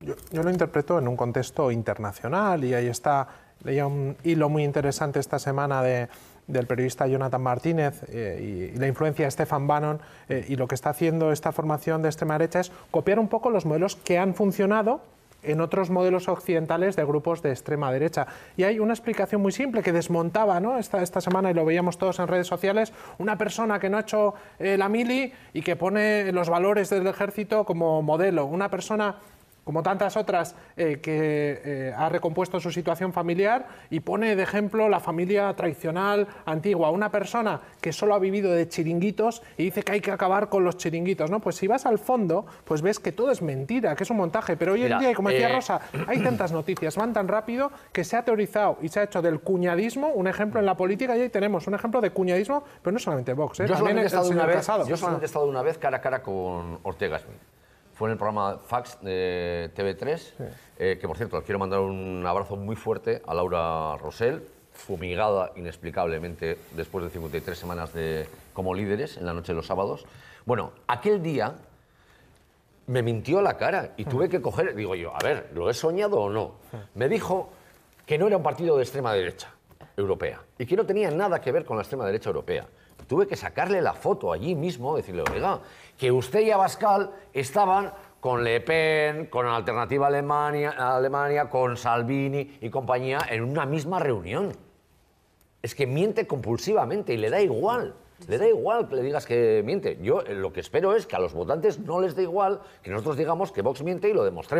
Yo, lo interpreto en un contexto internacional y ahí está, leía un hilo muy interesante esta semana del periodista Jonathan Martínez eh, y, la influencia de Stefan Bannon eh, y lo que está haciendo esta formación de extrema derecha es copiar un poco los modelos que han funcionado en otros modelos occidentales de grupos de extrema derecha. Y hay una explicación muy simple que desmontaba esta, semana, y lo veíamos todos en redes sociales, una persona que no ha hecho eh, la mili y que pone los valores del ejército como modelo, una persona como tantas otras eh, que eh, ha recompuesto su situación familiar y pone de ejemplo la familia tradicional antigua, una persona que solo ha vivido de chiringuitos y dice que hay que acabar con los chiringuitos, ¿no? Pues si vas al fondo, pues ves que todo es mentira, que es un montaje, pero hoy en día, como decía eh, Rosa, hay tantas noticias, van tan rápido que se ha teorizado y se ha hecho del cuñadismo un ejemplo en la política y ahí tenemos un ejemplo de cuñadismo, pero no solamente Vox, Yo estado una vez, Yo solamente he estado una vez cara a cara con Ortega Smith fue en el programa Fax de TV3, eh, que por cierto, quiero mandar un abrazo muy fuerte a Laura Rosell, fumigada inexplicablemente después de 53 semanas de, como líderes en la noche de los sábados. Bueno, aquel día me mintió la cara y tuve que coger, digo yo, a ver, ¿lo he soñado o no? Me dijo que no era un partido de extrema derecha europea y que no tenía nada que ver con la extrema derecha europea. Tuve que sacarle la foto allí mismo, decirle, oiga, que usted y Abascal estaban con Le Pen, con Alternativa Alemania, Alemania, con Salvini y compañía en una misma reunión. Es que miente compulsivamente y le da igual. Le da igual que le digas que miente. Yo eh, lo que espero es que a los votantes no les dé igual que nosotros digamos que Vox miente y lo demostremos.